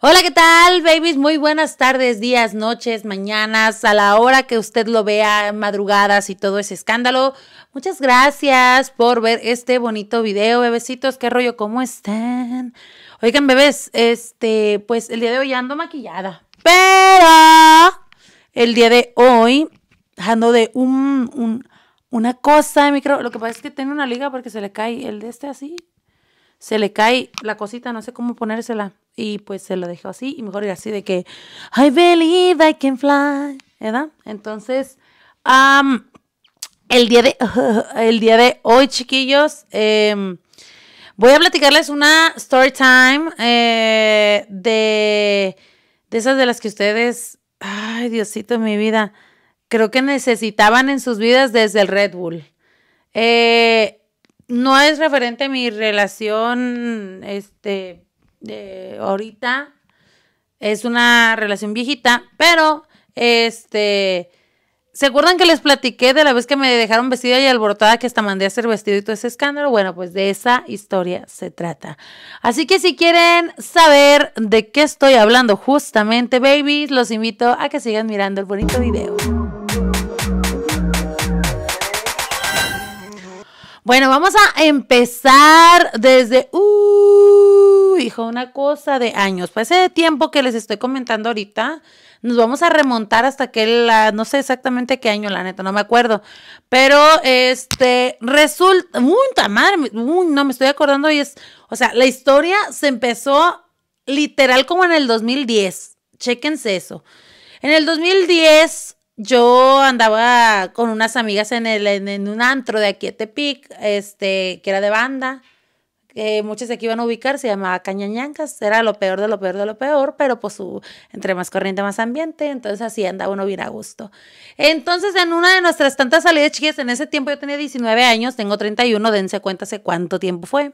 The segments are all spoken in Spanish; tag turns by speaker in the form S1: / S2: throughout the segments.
S1: Hola, ¿qué tal, babies? Muy buenas tardes, días, noches, mañanas, a la hora que usted lo vea, madrugadas y todo ese escándalo. Muchas gracias por ver este bonito video, bebecitos. ¿Qué rollo? ¿Cómo están? Oigan, bebés, este, pues el día de hoy ando maquillada, pero el día de hoy ando de un, un una cosa micro. Lo que pasa es que tiene una liga porque se le cae el de este así se le cae la cosita, no sé cómo ponérsela. Y pues se lo dejó así, y mejor así de que, I believe I can fly, ¿verdad? Entonces, el, día de, el día de hoy, chiquillos, em, voy a platicarles una story time eh, de, de esas de las que ustedes, ay Diosito, mi vida, creo que necesitaban en sus vidas desde el Red Bull. Eh, no es referente a mi relación, este, de ahorita, es una relación viejita, pero, este, ¿se acuerdan que les platiqué de la vez que me dejaron vestida y alborotada que hasta mandé a hacer vestido y todo ese escándalo? Bueno, pues de esa historia se trata. Así que si quieren saber de qué estoy hablando justamente, babies, los invito a que sigan mirando el bonito video. Bueno, vamos a empezar desde, uh, hijo, una cosa de años. Pues ese tiempo que les estoy comentando ahorita, nos vamos a remontar hasta que la, no sé exactamente qué año, la neta, no me acuerdo. Pero, este, resulta, muy, ¡madre uy, no me estoy acordando y es, o sea, la historia se empezó literal como en el 2010. Chéquense eso. En el 2010 yo andaba con unas amigas en, el, un antro de aquí de Tepic, este, que era de banda. que muchas de aquí iban a ubicar, se llamaba Cañañancas, era lo peor de lo peor de lo peor, pero pues entre más corriente, más ambiente, entonces así andaba uno bien a gusto. Entonces en una de nuestras tantas salidas, chicas, en ese tiempo yo tenía 19 años, tengo 31, dense cuenta hace cuánto tiempo fue.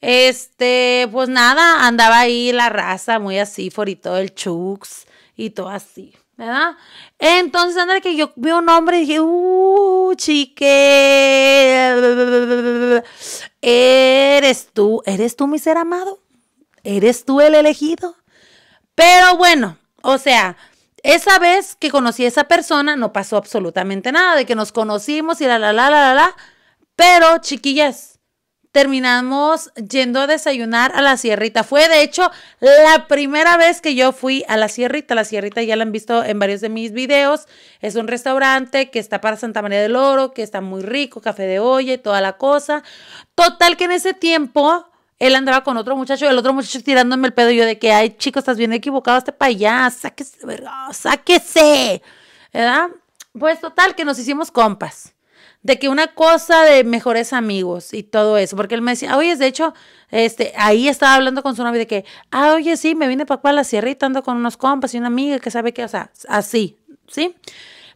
S1: Este, pues nada, andaba ahí la raza muy así, forito el chux y todo así. ¿verdad? Entonces, André, que yo vi un hombre y dije, uh, chique, eres tú, eres tú mi ser amado, eres tú el elegido. Pero bueno, o sea, esa vez que conocí a esa persona no pasó absolutamente nada, de que nos conocimos y la, la, la, la, la, la, pero chiquillas, terminamos yendo a desayunar a la sierrita. Fue de hecho la primera vez que yo fui a la sierrita. La sierrita ya la han visto en varios de mis videos. Es un restaurante que está para Santa María del Oro, que está muy rico, café de olla y toda la cosa. Total que en ese tiempo él andaba con otro muchacho, el otro muchacho tirándome el pedo yo de que, ay chico, estás bien equivocado, este para allá, sáquese, verga, sáquese. ¿Verdad? Pues total que nos hicimos compas de que una cosa de mejores amigos y todo eso, porque él me decía, oye, de hecho, este, ahí estaba hablando con su novia de que, ah, oye, sí, me vine para acá a la sierra y ando con unos compas y una amiga que sabe que, o sea, así, ¿sí?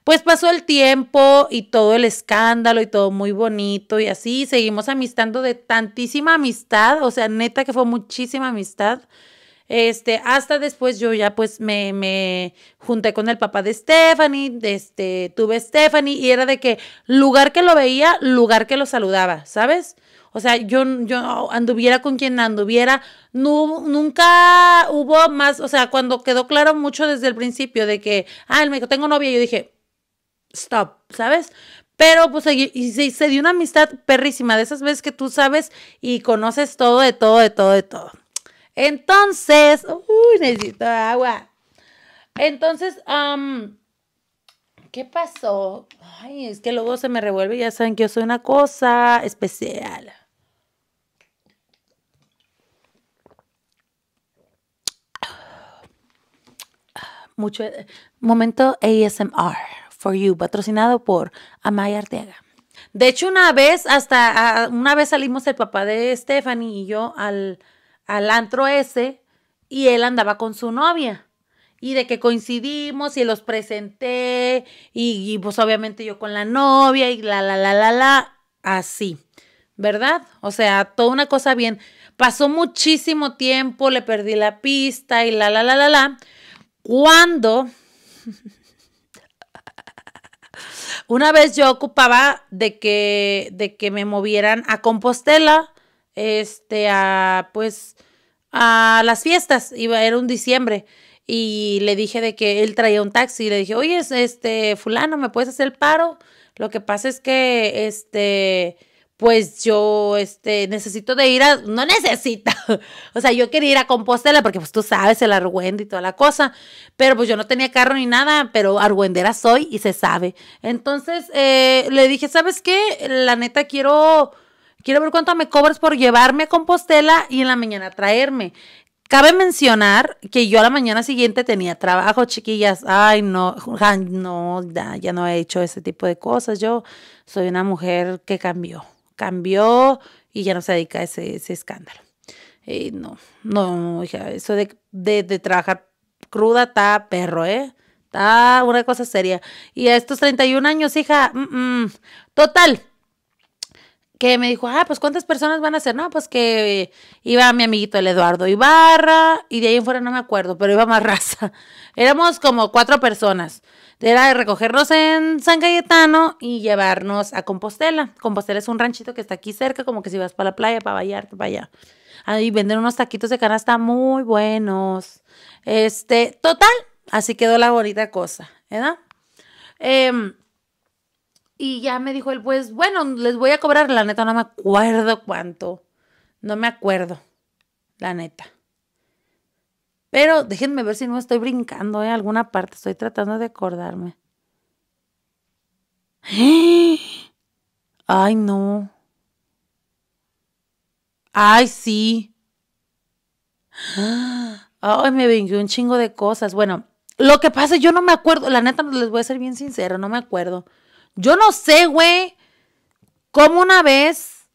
S1: Pues pasó el tiempo y todo el escándalo y todo muy bonito y así, seguimos amistando de tantísima amistad, o sea, neta que fue muchísima amistad. Este, hasta después yo ya pues me, me junté con el papá de Stephanie, este, tuve Stephanie y era de que lugar que lo veía, lugar que lo saludaba, ¿sabes? O sea, yo, yo anduviera con quien anduviera, nunca hubo más, o sea, cuando quedó claro mucho desde el principio de que, ah, él me tengo novia, yo dije, stop, ¿sabes? Pero pues y se, se dio una amistad perrísima, de esas veces que tú sabes y conoces todo, de todo, de todo, de todo. Entonces, uy, necesito agua. Entonces, ¿qué pasó? Ay, es que luego se me revuelve, ya saben que yo soy una cosa especial. Mucho momento ASMR for you, patrocinado por Amaya Arteaga. De hecho, una vez, hasta una vez salimos el papá de Stephanie y yo al, al antro ese y él andaba con su novia. Y de que coincidimos y los presenté y, pues obviamente yo con la novia y la, la, la, la, la, así, ¿verdad? O sea, toda una cosa bien. Pasó muchísimo tiempo, le perdí la pista y la, la, la, la, la. Cuando una vez yo ocupaba de que, de que me movieran a Compostela este, a, pues, a las fiestas, iba, era un diciembre, y le dije de que él traía un taxi, y le dije, oye, este, fulano, ¿me puedes hacer el paro? Lo que pasa es que, este, pues yo, este, necesito de ir a, no necesita, o sea, yo quería ir a Compostela, porque pues tú sabes, el argüende y toda la cosa, pero pues yo no tenía carro ni nada, pero argüendera soy y se sabe. Entonces, eh, le dije, ¿sabes qué? La neta quiero Quiero ver cuánto me cobras por llevarme a Compostela y en la mañana traerme. Cabe mencionar que yo a la mañana siguiente tenía trabajo, chiquillas. Ay, no, no, ya, no he hecho ese tipo de cosas. Yo soy una mujer que cambió, cambió y ya no se dedica a ese, escándalo. Y no, no, hija, eso de, trabajar cruda está perro, ¿eh? Está una cosa seria. Y a estos 31 años, hija, mm, mm. total, que me dijo, ah, pues cuántas personas van a ser. No, pues que iba mi amiguito el Eduardo Ibarra y de ahí en fuera no me acuerdo, pero iba más raza. Éramos como cuatro personas. Era de recogernos en San Cayetano y llevarnos a Compostela. Compostela es un ranchito que está aquí cerca, como que si vas para la playa, para Vallarta, para allá. Ahí venden unos taquitos de canasta muy buenos. Este, total, así quedó la bonita cosa, ¿verdad? Eh, y ya me dijo el pues bueno, les voy a cobrar, la neta, no me acuerdo cuánto. No me acuerdo, la neta. Pero déjenme ver si no estoy brincando en ¿eh? alguna parte, estoy tratando de acordarme. Ay, no. Ay, sí. Ay, me vino un chingo de cosas. Bueno, lo que pasa, yo no me acuerdo, la neta, les voy a ser bien sincero, no me acuerdo. Yo no sé, güey, cómo una vez,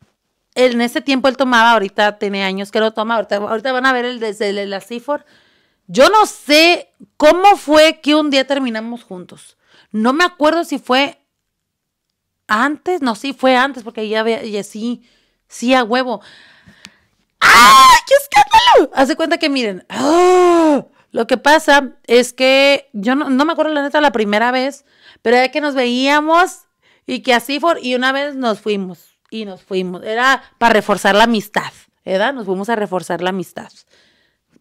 S1: en ese tiempo él tomaba, ahorita tiene años que lo toma, ahorita, van a ver el de la CIFOR. Yo no sé cómo fue que un día terminamos juntos. No me acuerdo si fue antes, no, sí fue antes, porque ya, ya sí, sí a huevo. ¡Ah! ¡Qué escándalo! Hace cuenta que miren. ¡Oh! Lo que pasa es que yo no, me acuerdo la neta la primera vez, pero era que nos veíamos y que así fue, y una vez nos fuimos, y nos fuimos. Era para reforzar la amistad, ¿verdad? Nos fuimos a reforzar la amistad.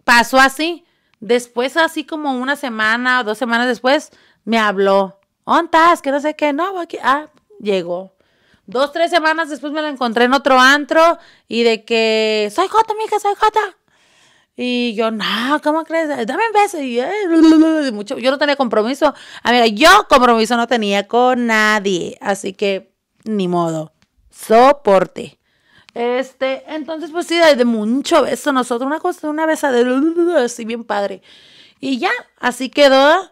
S1: Pasó así. Después, así como una semana o dos semanas después, me habló. ¿Ontas? Que no sé qué. No, aquí. Ah, llegó. Dos, tres semanas después me lo encontré en otro antro y de que soy Jota, mija, soy Jota. Y yo, no, ¿cómo crees? Dame un beso. Y, eh, mucho, yo no tenía compromiso. Amiga, ah, yo compromiso no tenía con nadie. Así que, ni modo. Soporte. Este, entonces, pues sí, de mucho beso nosotros. Una cosa, una de así bien padre. Y ya, así quedó.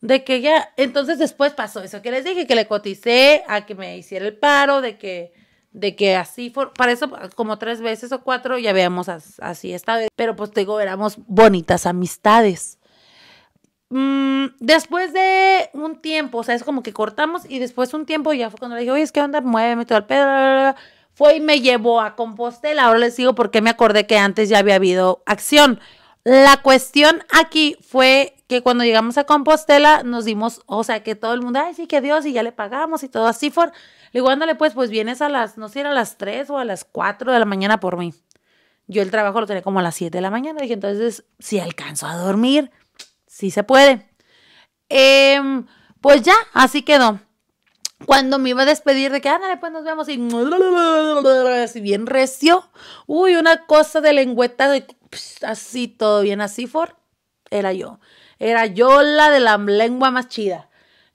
S1: De que ya, entonces después pasó eso que les dije, que le coticé a que me hiciera el paro, de que de que así, for, para eso como tres veces o cuatro ya habíamos así esta vez, pero pues te digo, éramos bonitas amistades. Mm, después de un tiempo, o sea, es como que cortamos y después un tiempo ya fue cuando le dije, oye, es que onda, muéveme todo el pedo, fue y me llevó a Compostela, ahora les digo porque me acordé que antes ya había habido acción. La cuestión aquí fue que cuando llegamos a Compostela nos dimos, o sea, que todo el mundo, ay, sí, que Dios, y ya le pagamos y todo así. fue. le digo, pues, pues vienes a las, no sé, a las 3 o a las 4 de la mañana por mí. Yo el trabajo lo tenía como a las 7 de la mañana. Dije, entonces, si alcanzo a dormir, sí se puede. Em, pues ya, así quedó cuando me iba a despedir de que, anda, pues nos vemos, y así bien recio. Uy, una cosa de lengüeta, de, pues, así todo bien, así for. Era yo. Era yo la de la lengua más chida.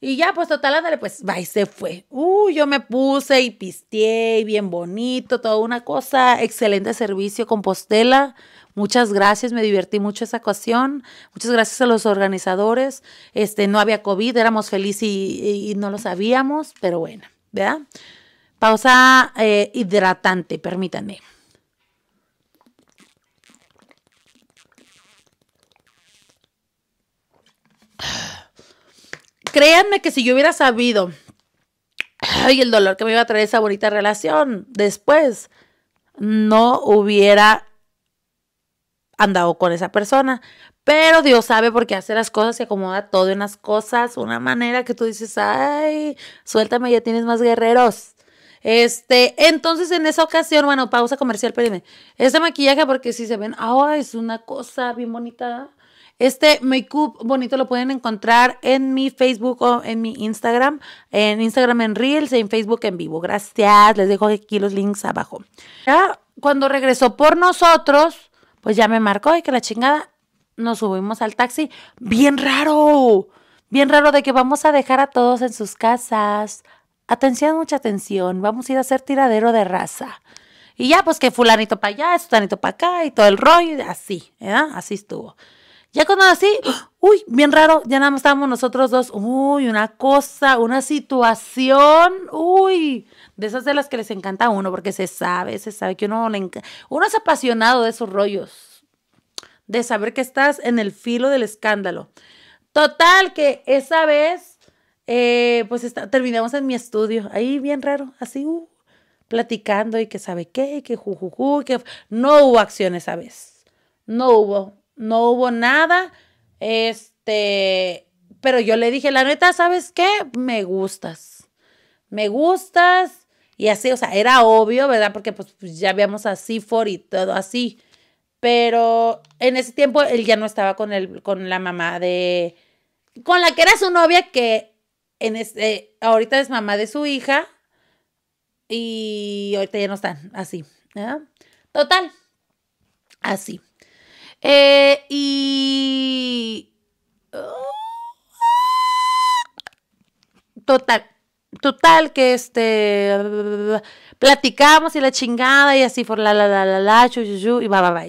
S1: Y ya, pues total, ándale, pues va se fue. Uh, yo me puse y pisteé y bien bonito, toda una cosa. Excelente servicio, Compostela. Muchas gracias, me divertí mucho esa ocasión. Muchas gracias a los organizadores. Este, no había COVID, éramos felices y, no lo sabíamos, pero bueno, ¿verdad? Pausa eh, hidratante, permítanme. Créanme que si yo hubiera sabido, ay, el dolor que me iba a traer esa bonita relación después, no hubiera andado con esa persona. Pero Dios sabe por qué hace las cosas, se acomoda todo en las cosas, una manera que tú dices, ay, suéltame, ya tienes más guerreros. Este, entonces en esa ocasión, bueno, pausa comercial, espérenme. Este maquillaje, porque si se ven, ah, es una cosa bien bonita. Este make-up bonito lo pueden encontrar en mi Facebook o en mi Instagram, en Instagram en Reels, y en Facebook en vivo. Gracias, les dejo aquí los links abajo. Ya cuando regresó por nosotros, pues ya me marcó y que la chingada, nos subimos al taxi. Bien raro, bien raro de que vamos a dejar a todos en sus casas. Atención, mucha atención, vamos a ir a hacer tiradero de raza. Y ya, pues que fulanito para allá, fulanito para acá y todo el rollo, así, ¿verdad? ¿eh? Así estuvo. Ya cuando así, uy, bien raro, ya nada más estábamos nosotros dos, uy, una cosa, una situación, uy, de esas de las que les encanta a uno, porque se sabe, se sabe que uno, le uno es apasionado de esos rollos, de saber que estás en el filo del escándalo. Total, que esa vez, eh, pues terminamos en mi estudio, ahí bien raro, así, uh, platicando y que sabe qué, que jujuju, que no hubo acción esa vez, no hubo no hubo nada. Este, pero yo le dije, la neta, ¿sabes qué? Me gustas. Me gustas. Y así, o sea, era obvio, ¿verdad? Porque pues, pues, ya habíamos así for y todo así. Pero en ese tiempo él ya no estaba con, el, con la mamá de. con la que era su novia, que en este, ahorita es mamá de su hija. Y ahorita ya no están así. ¿verdad? Total. Así. Eh, y... Total, total que este platicamos y la chingada y así por la la la la la y va va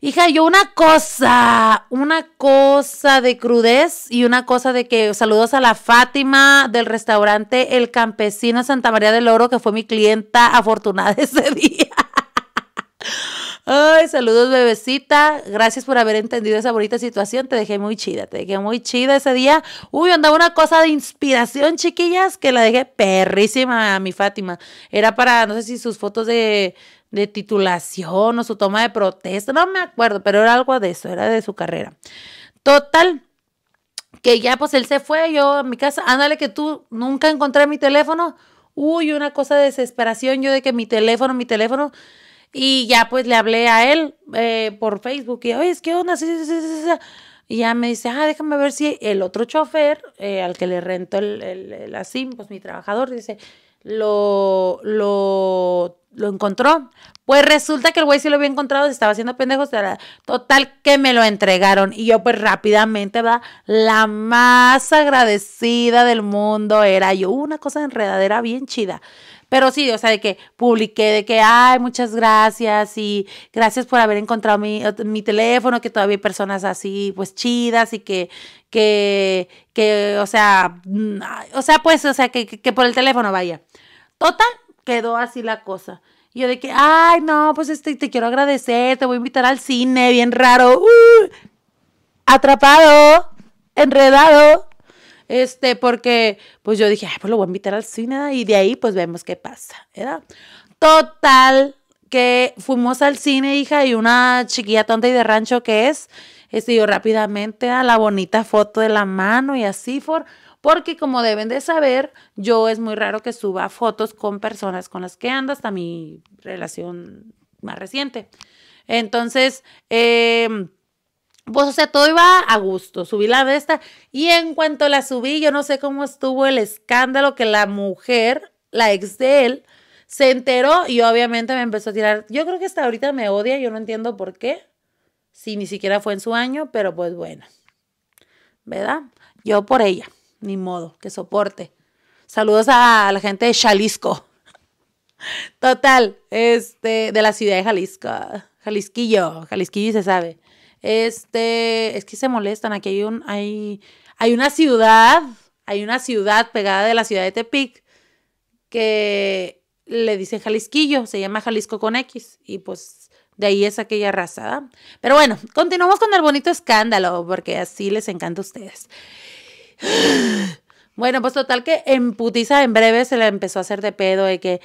S1: Hija, yo una cosa, una cosa de crudez y una cosa de que saludos a la Fátima del restaurante El Campesino Santa María del Oro, que fue mi clienta afortunada ese día. Ay, saludos, bebecita. Gracias por haber entendido esa bonita situación. Te dejé muy chida, te dejé muy chida ese día. Uy, andaba una cosa de inspiración, chiquillas, que la dejé perrísima a mi Fátima. Era para, no sé si sus fotos de, de titulación o su toma de protesta, no me acuerdo, pero era algo de eso, era de su carrera. Total, que ya pues él se fue, yo a mi casa, ándale que tú nunca encontré mi teléfono. Uy, una cosa de desesperación, yo de que mi teléfono, mi teléfono, y ya pues le hablé a él eh, por Facebook y, oye, es que onda, Y ya me dice, ah, déjame ver si el otro chofer eh, al que le rentó el, el, el pues mi trabajador, dice, lo, lo, lo encontró. Pues resulta que el güey sí lo había encontrado, se estaba haciendo pendejos. Total, que me lo entregaron. Y yo, pues rápidamente, ¿verdad? La más agradecida del mundo era yo. Una cosa enredadera bien chida. Pero sí, o sea, de que publiqué, de que, ay, muchas gracias y gracias por haber encontrado mi, teléfono, que todavía hay personas así, pues chidas y que, que, que, o sea, mm, o sea, pues, o sea, que, por el teléfono vaya. Total, quedó así la cosa. Y yo de que, ay, no, pues este, te quiero agradecer, te voy a invitar al cine, bien raro. Uh, atrapado, enredado, este, porque pues yo dije, pues lo voy a invitar al cine y de ahí pues vemos qué pasa, ¿verdad? Total, que fuimos al cine, hija, y una chiquilla tonta y de rancho que es, este, yo rápidamente a la bonita foto de la mano y así, for, porque como deben de saber, yo es muy raro que suba fotos con personas con las que ando hasta mi relación más reciente. Entonces, eh, pues, o sea, todo iba a gusto. Subí la de esta y en cuanto la subí, yo no sé cómo estuvo el escándalo que la mujer, la ex de él, se enteró y obviamente me empezó a tirar. Yo creo que hasta ahorita me odia, yo no entiendo por qué. Si ni siquiera fue en su año, pero pues bueno. ¿Verdad? Yo por ella, ni modo, que soporte. Saludos a la gente de Jalisco. Total, este, de la ciudad de Jalisco. Jalisquillo, Jalisquillo se sabe. Este, es que se molestan, aquí hay un, hay, hay una ciudad, hay una ciudad pegada de la ciudad de Tepic que le dicen Jalisquillo, se llama Jalisco con X, y pues de ahí es aquella raza. Pero bueno, continuamos con el bonito escándalo, porque así les encanta a ustedes. Bueno, pues total que en putiza en breve se le empezó a hacer de pedo y que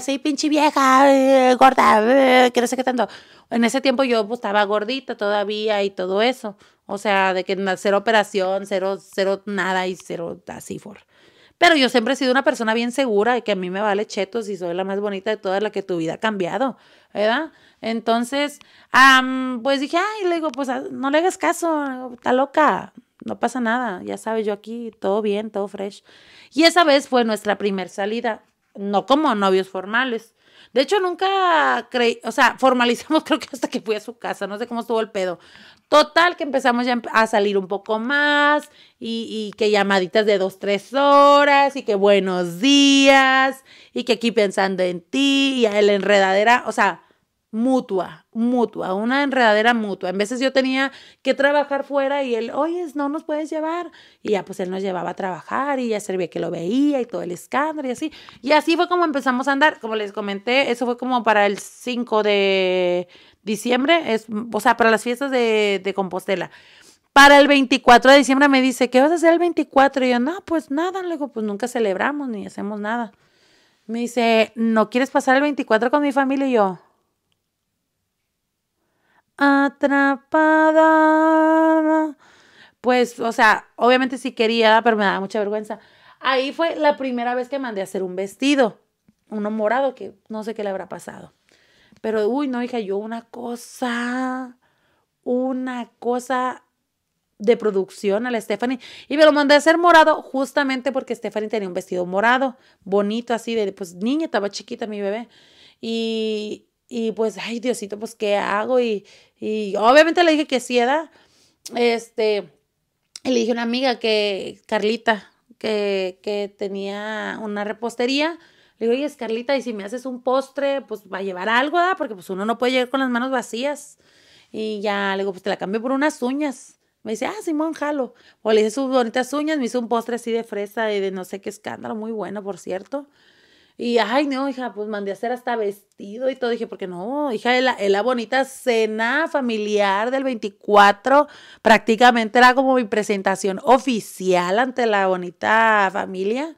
S1: soy pinche vieja, gorda, que no sé qué tanto. En ese tiempo yo pues, estaba gordita todavía y todo eso. O sea, de que cero operación, cero, cero nada y cero así for. Pero yo siempre he sido una persona bien segura y que a mí me vale chetos y soy la más bonita de todas, la que tu vida ha cambiado, ¿verdad? Entonces, pues dije, ay, le digo, pues ah, no le hagas caso, está loca, no pasa nada, ya sabes, yo aquí, todo bien, todo fresh. Y esa vez fue nuestra primer salida, no como novios formales. De hecho, nunca creí, o sea, formalizamos creo que hasta que fui a su casa, no sé cómo estuvo el pedo. Total, que empezamos ya a salir un poco más y, que llamaditas de dos, tres horas y que buenos días y que aquí pensando en ti y a la enredadera, o sea, mutua, mutua, una enredadera mutua. En veces yo tenía que trabajar fuera y él, oye, no nos puedes llevar. Y ya pues él nos llevaba a trabajar y ya servía que lo veía y todo el escándalo y así. Y así fue como empezamos a andar. Como les comenté, eso fue como para el 5 de diciembre, es, o sea, para las fiestas de, de Compostela. Para el 24 de diciembre me dice, ¿qué vas a hacer el 24? Y yo, no, pues nada. Luego, pues nunca celebramos ni hacemos nada. Me dice, ¿no quieres pasar el 24 con mi familia? Y yo, atrapada. Pues, o sea, obviamente sí quería, pero me daba mucha vergüenza. Ahí fue la primera vez que mandé a hacer un vestido, uno morado, que no sé qué le habrá pasado. Pero, uy, no, hija, yo una cosa, una cosa de producción a la Stephanie. Y me lo mandé a hacer morado justamente porque Stephanie tenía un vestido morado, bonito así, de pues niña, estaba chiquita mi bebé. Y, y pues, ay, Diosito, pues, ¿qué hago? Y, y obviamente le dije que si era. Este, le dije a una amiga que, Carlita, que, que tenía una repostería. Le digo, oye, es Carlita, y si me haces un postre, pues va a llevar algo, ¿verdad? Porque pues uno no puede llegar con las manos vacías. Y ya, le digo, pues te la cambio por unas uñas. Me dice, ah, Simón, jalo. O le hice sus bonitas uñas, me hizo un postre así de fresa y de no sé qué escándalo, muy bueno, por cierto. Y, ay, no, hija, pues mandé a hacer hasta vestido y todo. Dije, porque no, hija, en la, bonita cena familiar del 24, prácticamente era como mi presentación oficial ante la bonita familia.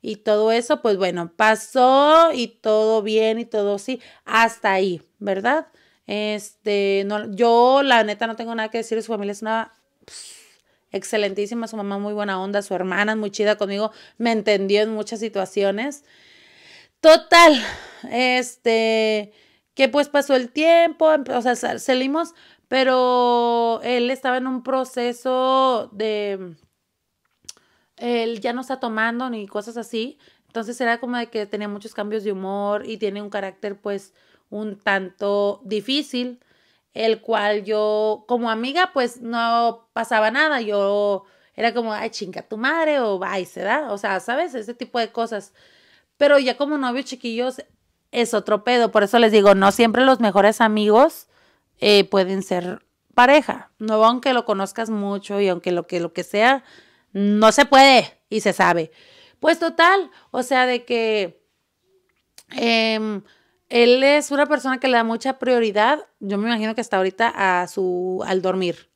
S1: Y todo eso, pues bueno, pasó y todo bien y todo sí, hasta ahí, ¿verdad? Este, no, yo la neta no tengo nada que decir, su familia es una excelentísima, su mamá muy buena onda, su hermana es muy chida conmigo, me entendió en muchas situaciones. Total, este, que pues pasó el tiempo, em, o sea, salimos, pero él estaba en un proceso de, él ya no está tomando ni cosas así, entonces era como de que tenía muchos cambios de humor y tiene un carácter pues un tanto difícil, el cual yo como amiga pues no pasaba nada, yo era como, ay, chinga tu madre o ay, se da, o sea, ¿sabes? Ese tipo de cosas. Pero ya como novios chiquillos es otro pedo. Por eso les digo, no siempre los mejores amigos eh, pueden ser pareja. No aunque lo conozcas mucho y aunque lo que, lo que sea, no se puede y se sabe. Pues total, o sea, de que em, él es una persona que le da mucha prioridad, yo me imagino que hasta ahorita, a su, al dormir.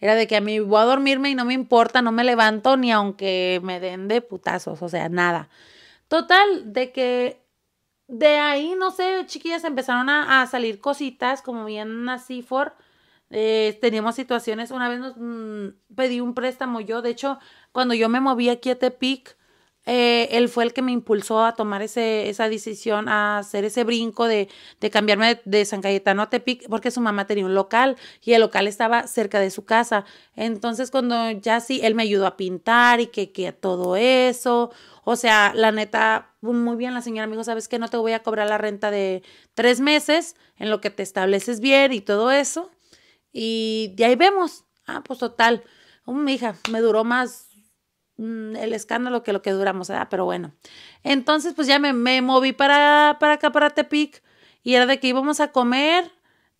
S1: Era de que a mí voy a dormirme y no me importa, no me levanto ni aunque me den de putazos, o sea, nada. Total, de que de ahí, no sé, chiquillas, empezaron a, salir cositas, como bien así, for. Eh, teníamos situaciones, una vez nos mm, pedí un préstamo yo, de hecho, cuando yo me moví aquí a Tepic, eh, él fue el que me impulsó a tomar ese, esa decisión, a hacer ese brinco de, cambiarme de, San Cayetano a Tepic, porque su mamá tenía un local y el local estaba cerca de su casa. Entonces, cuando ya sí, él me ayudó a pintar y que, que todo eso. O sea, la neta, muy bien la señora amigo, sabes que no te voy a cobrar la renta de tres meses en lo que te estableces bien y todo eso. Y de ahí vemos. Ah, pues total. mi hija, me duró más Mm, el escándalo que lo que duramos, ¿verdad? pero bueno. Entonces, pues ya me, moví para, para acá, para Tepic, y era de que íbamos a comer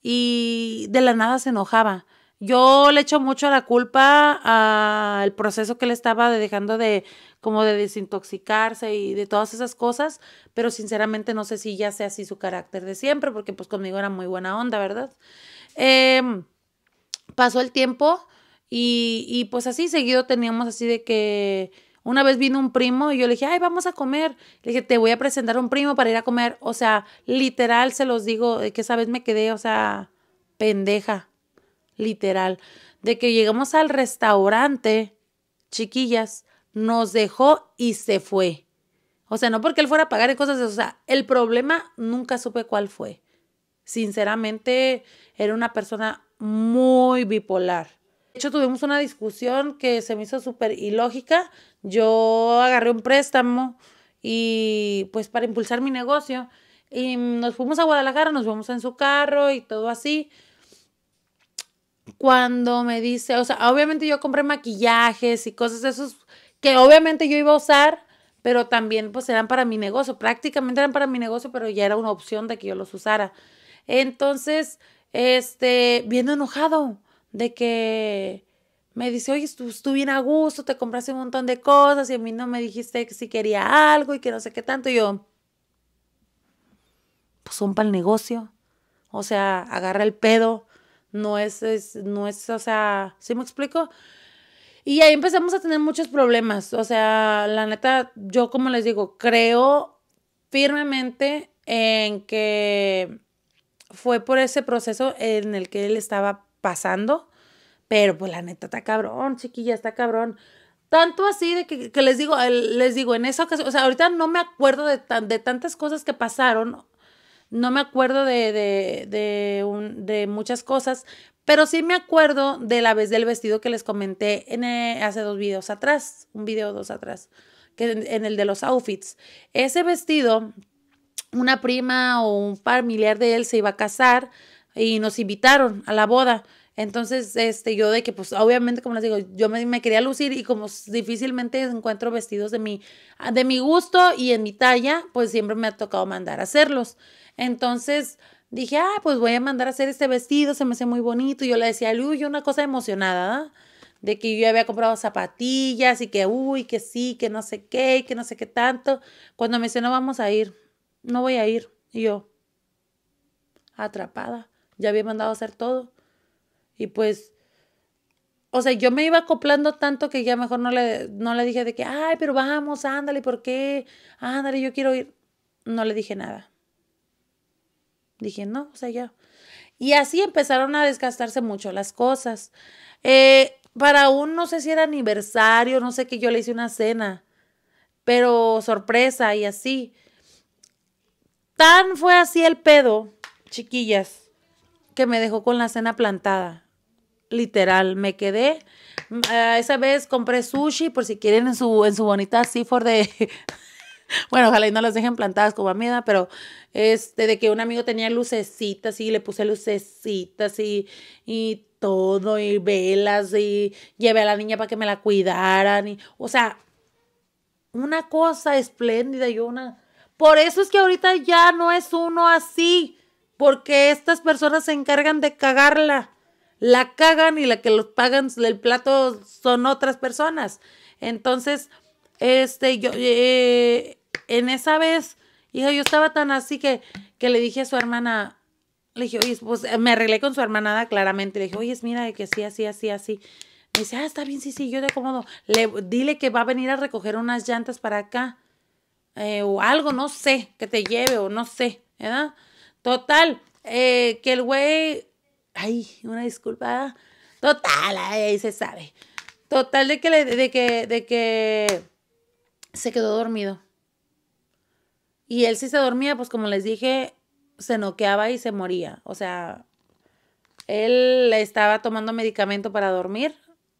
S1: y de la nada se enojaba. Yo le echo mucho la culpa al proceso que le estaba dejando de como de desintoxicarse y de todas esas cosas, pero sinceramente no sé si ya sea así su carácter de siempre, porque pues conmigo era muy buena onda, ¿verdad? Em, pasó el tiempo, y, y pues así seguido teníamos así de que una vez vino un primo y yo le dije, ay, vamos a comer. Le dije, te voy a presentar a un primo para ir a comer. O sea, literal, se los digo, que esa vez me quedé, o sea, pendeja, literal. De que llegamos al restaurante, chiquillas, nos dejó y se fue. O sea, no porque él fuera a pagar y cosas, o sea, el problema nunca supe cuál fue. Sinceramente, era una persona muy bipolar de hecho, tuvimos una discusión que se me hizo súper ilógica. Yo agarré un préstamo y pues para impulsar mi negocio. Y nos fuimos a Guadalajara, nos fuimos en su carro y todo así. Cuando me dice, o sea, obviamente yo compré maquillajes y cosas de esos que obviamente yo iba a usar, pero también pues eran para mi negocio, prácticamente eran para mi negocio, pero ya era una opción de que yo los usara. Entonces, este, viendo enojado, de que me dice, oye, tú, bien a gusto, te compraste un montón de cosas y a mí no me dijiste que si quería algo y que no sé qué tanto. Y yo, pues son para el negocio. O sea, agarra el pedo. No es, es, no es, o sea, ¿sí me explico? Y ahí empezamos a tener muchos problemas. O sea, la neta, yo como les digo, creo firmemente en que fue por ese proceso en el que él estaba pasando, pero pues la neta está cabrón, chiquilla, está cabrón. Tanto así de que, les digo, les digo, en esa ocasión, o sea, ahorita no me acuerdo de, de tantas cosas que pasaron, no me acuerdo de, de, de, muchas cosas, pero sí me acuerdo de la vez del vestido que les comenté en, eh, hace dos videos atrás, un video dos atrás, que en, en, el de los outfits. Ese vestido, una prima o un familiar de él se iba a casar y nos invitaron a la boda. Entonces, este, yo de que, pues, obviamente, como les digo, yo me, quería lucir y como difícilmente encuentro vestidos de mi, ah, de mi gusto y en mi talla, pues siempre me ha tocado mandar a hacerlos. Entonces, dije, ah, pues voy a mandar a hacer este vestido, se me hace muy bonito. Y yo le decía, uy, una cosa emocionada, ¿ah? De que yo había comprado zapatillas y que, uy, que sí, que no sé qué, que no sé qué tanto. Cuando me dice, no vamos a ir, no voy a ir. Y yo, atrapada ya había mandado a hacer todo. Y pues, o sea, yo me iba acoplando tanto que ya mejor no le, no le dije de que, ay, pero vamos, ándale, ¿por qué? Ándale, yo quiero ir. No le dije nada. Dije, no, o sea, ya. Y así empezaron a desgastarse mucho las cosas. Eh, para un, no sé si era aniversario, no sé que yo le hice una cena, pero sorpresa y así. Tan fue así el pedo, chiquillas, que me dejó con la cena plantada. Literal, me quedé. Mm, esa vez compré sushi, por si quieren, en su, en su bonita sifor de. bueno, ojalá y no las dejen plantadas como a mí, pero este, de que un amigo tenía lucecitas y le puse lucecitas y, y todo, y velas, y llevé a la niña para que me la cuidaran. Y, o sea, una cosa espléndida y una. Por eso es que ahorita ya no es uno así porque estas personas se encargan de cagarla. La cagan y la que los pagan el plato son otras personas. Entonces, este, yo, eh, eh, en esa vez, hijo, yo estaba tan así que, que le dije a su hermana, le dije, oye, pues eh, me arreglé con su hermanada claramente. Le dije, oye, mira, que sí, así, así, así. Me dice, ah, está bien, sí, sí, yo de acomodo. Le, dile que va a venir a recoger unas llantas para acá. o algo, no sé, que te lleve o no sé, ¿verdad? Total, eh, que el güey. Ay, una disculpa. Total, ahí se sabe. Total de que, le, de que, de que se quedó dormido. Y él sí se dormía, pues como les dije, se noqueaba y se moría. O sea, él estaba tomando medicamento para dormir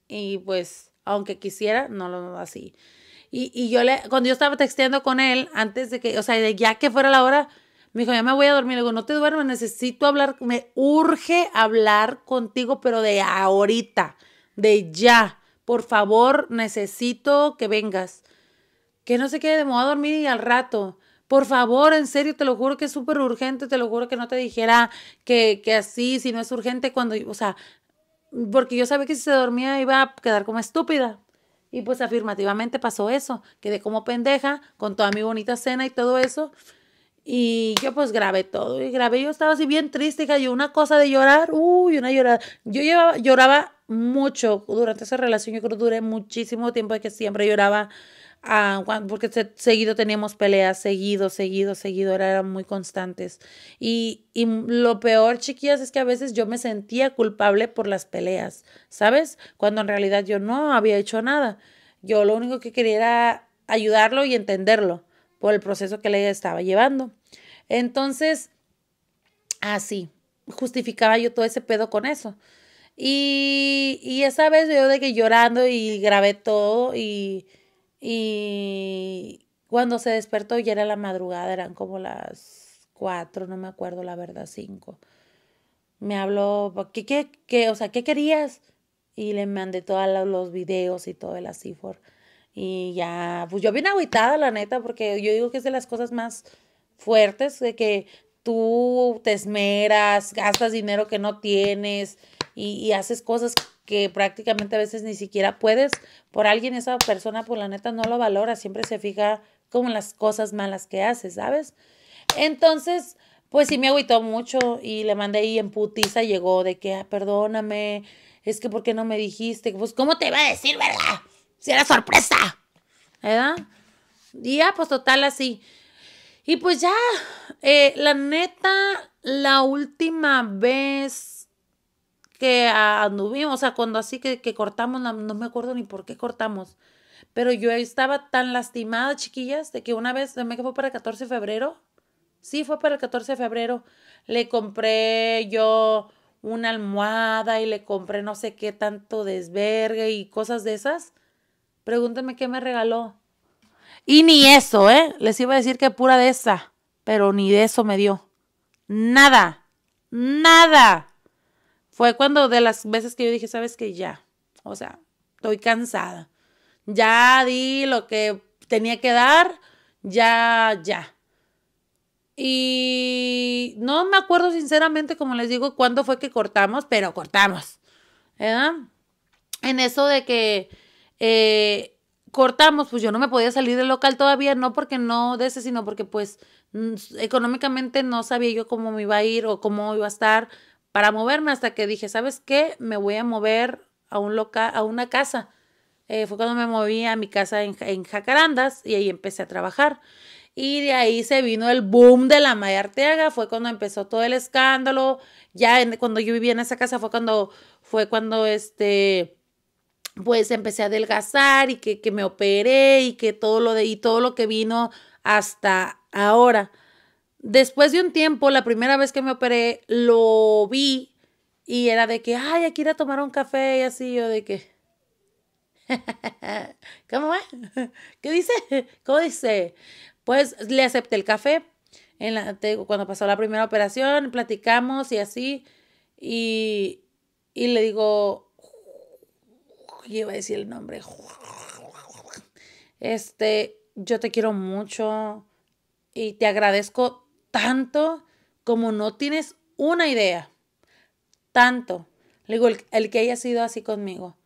S1: y pues, aunque quisiera, no lo así. Y, yo le, cuando yo estaba texteando con él, antes de que, o sea, ya que fuera la hora, me dijo, ya me voy a dormir. Le digo, no te duermes, necesito hablar, me urge hablar contigo, pero de ahorita, de ya. Por favor, necesito que vengas. Que no se quede de moda a dormir y al rato. Por favor, en serio, te lo juro que es súper urgente, te lo juro que no te dijera que, que así, si no es urgente, cuando, o sea, porque yo sabía que si se dormía iba a quedar como estúpida. Y pues afirmativamente pasó eso, quedé como pendeja con toda mi bonita cena y todo eso. Y yo pues grabé todo. Y grabé, yo estaba así bien triste, y una cosa de llorar, uy, una llorada. Yo lloraba mucho durante esa relación, yo creo que duré muchísimo tiempo de que siempre lloraba. Ah, porque seguido teníamos peleas, seguido, seguido, seguido, eran muy constantes. Y, y, lo peor, chiquillas, es que a veces yo me sentía culpable por las peleas, ¿sabes? Cuando en realidad yo no había hecho nada. Yo lo único que quería era ayudarlo y entenderlo por el proceso que le estaba llevando. Entonces, así, justificaba yo todo ese pedo con eso. Y, esa vez yo de que llorando y grabé todo y, y cuando se despertó ya era la madrugada, eran como las cuatro, no me acuerdo la verdad, cinco. Me habló, pues, ¿qué, qué, o sea, ¿qué querías? Y le mandé todos los videos y todo el asifor. Y ya, pues yo bien agüitada, la neta, porque yo digo que es de las cosas más fuertes, de que tú te esmeras, gastas dinero que no tienes y, haces cosas que prácticamente a veces ni siquiera puedes por alguien, esa persona, pues la neta no lo valora, siempre se fija como en las cosas malas que haces, ¿sabes? Entonces, pues sí me agüitó mucho y le mandé y en putiza llegó de que, ah, perdóname, es que ¿por qué no me dijiste? Pues, ¿cómo te iba a decir, verdad? Si era sorpresa. ¿Verdad? Y ya, pues total así. Y pues ya, eh, la neta, la última vez que anduvimos, o sea, cuando así que, cortamos, no me acuerdo ni por qué cortamos, pero yo estaba tan lastimada, chiquillas, de que una vez, me que fue para el 14 de febrero, sí, fue para el 14 de febrero, le compré yo una almohada y le compré no sé qué tanto desvergue y cosas de esas Pregúntenme qué me regaló. Y ni eso, ¿eh? Les iba a decir que pura de esa, pero ni de eso me dio. Nada, nada. Fue cuando de las veces que yo dije, sabes que ya, o sea, estoy cansada. Ya di lo que tenía que dar, ya, ya. Y no me acuerdo sinceramente, como les digo, cuándo fue que cortamos, pero cortamos. ¿eh? En eso de que eh, cortamos, pues yo no me podía salir del local todavía, no porque no de ese, sino porque pues económicamente no sabía yo cómo me iba a ir o cómo iba a estar para moverme hasta que dije, ¿sabes qué? Me voy a mover a un local, a una casa. Eh, fue cuando me moví a mi casa en, en Jacarandas y ahí empecé a trabajar. Y de ahí se vino el boom de la Maya Arteaga, fue cuando empezó todo el escándalo. Ya cuando yo vivía en esa casa fue cuando fue cuando este pues empecé a adelgazar y que, que, me operé y que todo lo de y todo lo que vino hasta ahora. Después de un tiempo, la primera vez que me operé, lo vi y era de que, ay, aquí ir a tomar un café y así yo de que. ¿Cómo va? ¿Qué dice? ¿Cómo dice? Pues le acepté el café. En la, te, cuando pasó la primera operación, platicamos y así. Y, y le digo, y iba a decir el nombre. Este, yo te quiero mucho y te agradezco tanto como no tienes una idea. Tanto. Le digo, el, el que haya sido así conmigo.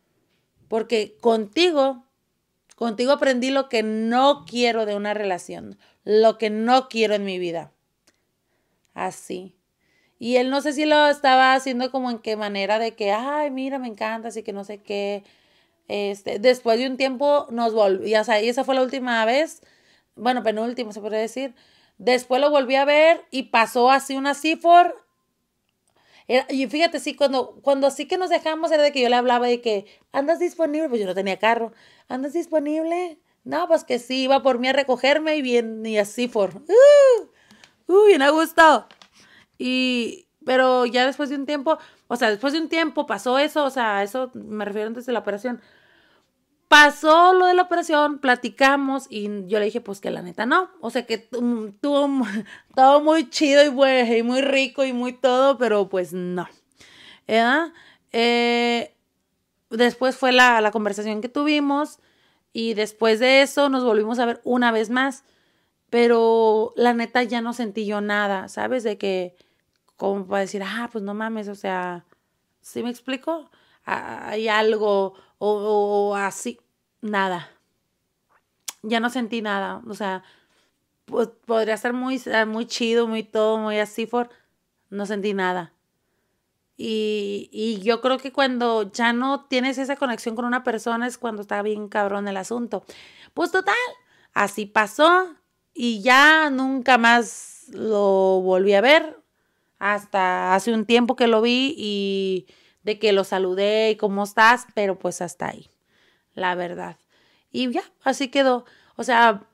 S1: Porque contigo, contigo aprendí lo que no quiero de una relación, lo que no quiero en mi vida. Así. Y él no sé si lo estaba haciendo como en qué manera de que, ay, mira, me encanta, así que no sé qué. Este, después de un tiempo nos volví, o sea, y esa fue la última vez, bueno, penúltimo se puede decir. Después lo volví a ver y pasó así una CIFOR. y fíjate, sí, cuando, cuando así que nos dejamos era de que yo le hablaba de que, ¿andas disponible? Pues yo no tenía carro. ¿Andas disponible? No, pues que sí, iba por mí a recogerme y bien, y así por. ¡Uh! ¡Uh! Bien a Y, pero ya después de un tiempo, o sea, después de un tiempo pasó eso, o sea, eso me refiero antes de la operación. Pasó lo de la operación, platicamos y yo le dije, pues que la neta no. O sea que tuvo todo muy chido y, muy rico y muy todo, pero pues no. ¿Eh? ¿Eh? después fue la, la, conversación que tuvimos y después de eso nos volvimos a ver una vez más. Pero la neta ya no sentí yo nada, ¿sabes? De que, como para decir, ah, pues no mames, o sea, ¿sí me explico? hay algo o, así, nada. Ya no sentí nada, o sea, pues, podría ser muy, ah, muy chido, muy todo, muy así, for, no sentí nada. Y, y, yo creo que cuando ya no tienes esa conexión con una persona es cuando está bien cabrón el asunto. Pues total, así pasó y ya nunca más lo volví a ver hasta hace un tiempo que lo vi y de que lo saludé y cómo estás, pero pues hasta ahí, la verdad. Y ya, así quedó. O sea,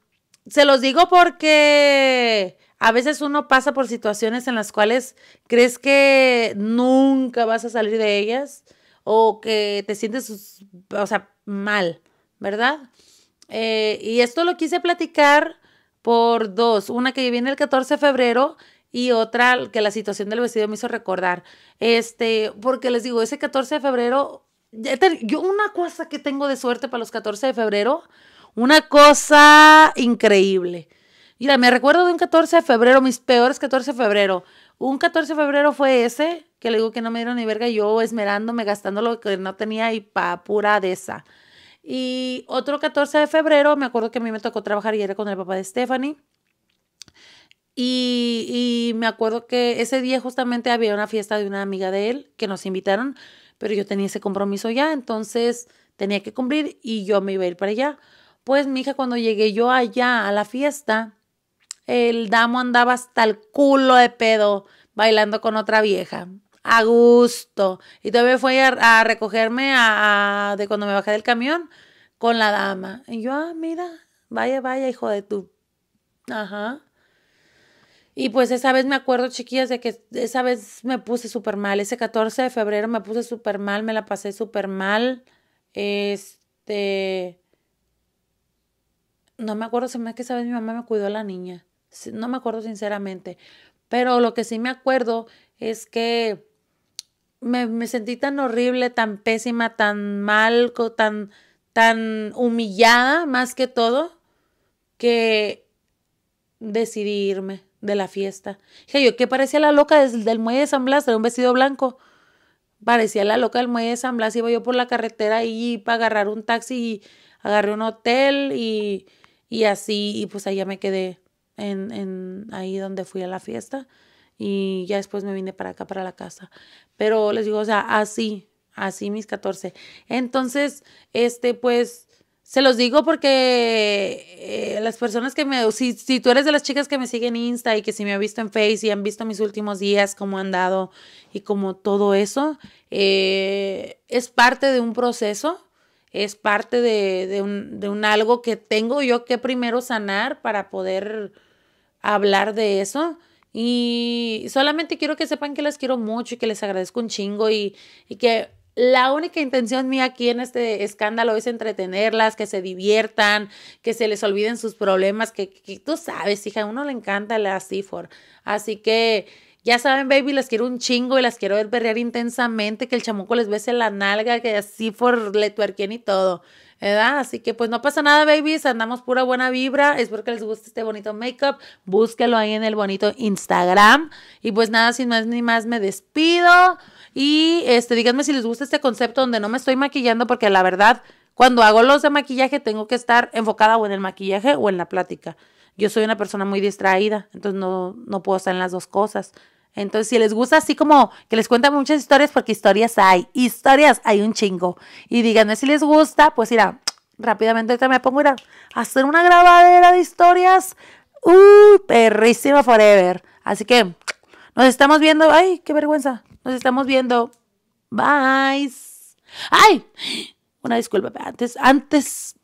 S1: se los digo porque a veces uno pasa por situaciones en las cuales crees que nunca vas a salir de ellas o que te sientes, o sea, mal, ¿verdad? Eh, y esto lo quise platicar por dos. Una que viene el 14 de febrero y otra que la situación del vestido me hizo recordar. Este, porque les digo, ese 14 de febrero, yo una cosa que tengo de suerte para los 14 de febrero, una cosa increíble. Mira, me recuerdo de un 14 de febrero, mis peores 14 de febrero. Un 14 de febrero fue ese, que le digo que no me dieron ni verga, yo esmerándome, gastando lo que no tenía y pa pura de esa. Y otro 14 de febrero, me acuerdo que a mí me tocó trabajar y era con el papá de Stephanie. Y, me acuerdo que ese día justamente había una fiesta de una amiga de él que nos invitaron, pero yo tenía ese compromiso ya, entonces tenía que cumplir y yo me iba a ir para allá. Pues mi hija, cuando llegué yo allá a la fiesta, el damo andaba hasta el culo de pedo bailando con otra vieja. A gusto. Y todavía fue a, recogerme a, de cuando me bajé del camión con la dama. Y yo, ah, mira, vaya, vaya, hijo de tu. Ajá. Y pues esa vez me acuerdo, chiquillas, de que esa vez me puse súper mal. Ese 14 de febrero me puse súper mal, me la pasé súper mal. Este. No me acuerdo, si que esa vez mi mamá me cuidó a la niña. No me acuerdo sinceramente. Pero lo que sí me acuerdo es que me, me sentí tan horrible, tan pésima, tan mal, tan, tan humillada más que todo, que decidí irme de la fiesta. Dije yo, ¿qué parecía la loca del muelle de San Blas? era un vestido blanco. Parecía la loca del muelle de San Blas. Iba yo por la carretera ahí para agarrar un taxi y agarré un hotel y, así. Y pues allá me quedé en, en ahí donde fui a la fiesta. Y ya después me vine para acá, para la casa. Pero les digo, o sea, así, así mis 14. Entonces, este, pues, se los digo porque eh, las personas que me... Si, tú eres de las chicas que me siguen en Insta y que si me ha visto en Face y han visto mis últimos días, cómo han dado y como todo eso, eh, es parte de un proceso, es parte de, un, algo que tengo yo que primero sanar para poder hablar de eso. Y solamente quiero que sepan que las quiero mucho y que les agradezco un chingo y que la única intención mía aquí en este escándalo es entretenerlas, que se diviertan, que se les olviden sus problemas, que, tú sabes, hija, a uno le encanta la CIFOR. Así que ya saben, baby, las quiero un chingo y las quiero ver perrear intensamente, que el chamuco les bese la nalga, que a for le tuerquen y todo. ¿verdad? Así que pues no pasa nada, babies. Andamos pura buena vibra. Espero que les guste este bonito makeup. Búsquelo ahí en el bonito Instagram. Y pues nada, sin más ni más, me despido. Y este, díganme si les gusta este concepto donde no me estoy maquillando, porque la verdad, cuando hago los de maquillaje, tengo que estar enfocada o en el maquillaje o en la plática. Yo soy una persona muy distraída, entonces no, puedo estar en las dos cosas. Entonces, si les gusta así como que les cuenta muchas historias, porque historias hay, historias hay un chingo. Y díganme si les gusta, pues irá rápidamente ahorita me pongo a, ir a hacer una grabadera de historias. Uh, perrísima forever. Así que nos estamos viendo. Ay, qué vergüenza. Nos estamos viendo. Bye. Ay, una disculpa. Antes, antes.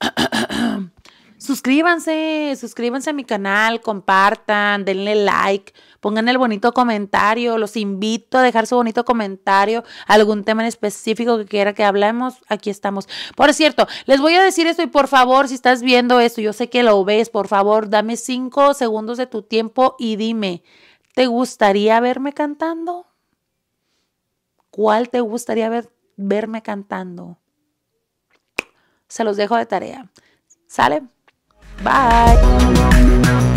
S1: suscríbanse, suscríbanse a mi canal, compartan, denle like, pongan el bonito comentario, los invito a dejar su bonito comentario, algún tema en específico que quiera que hablemos, aquí estamos. Por cierto, les voy a decir esto y por favor, si estás viendo esto, yo sé que lo ves, por favor, dame cinco segundos de tu tiempo y dime, ¿Te gustaría verme cantando? ¿Cuál te gustaría ver, verme cantando? Se los dejo de tarea. ¿Sale? Bye.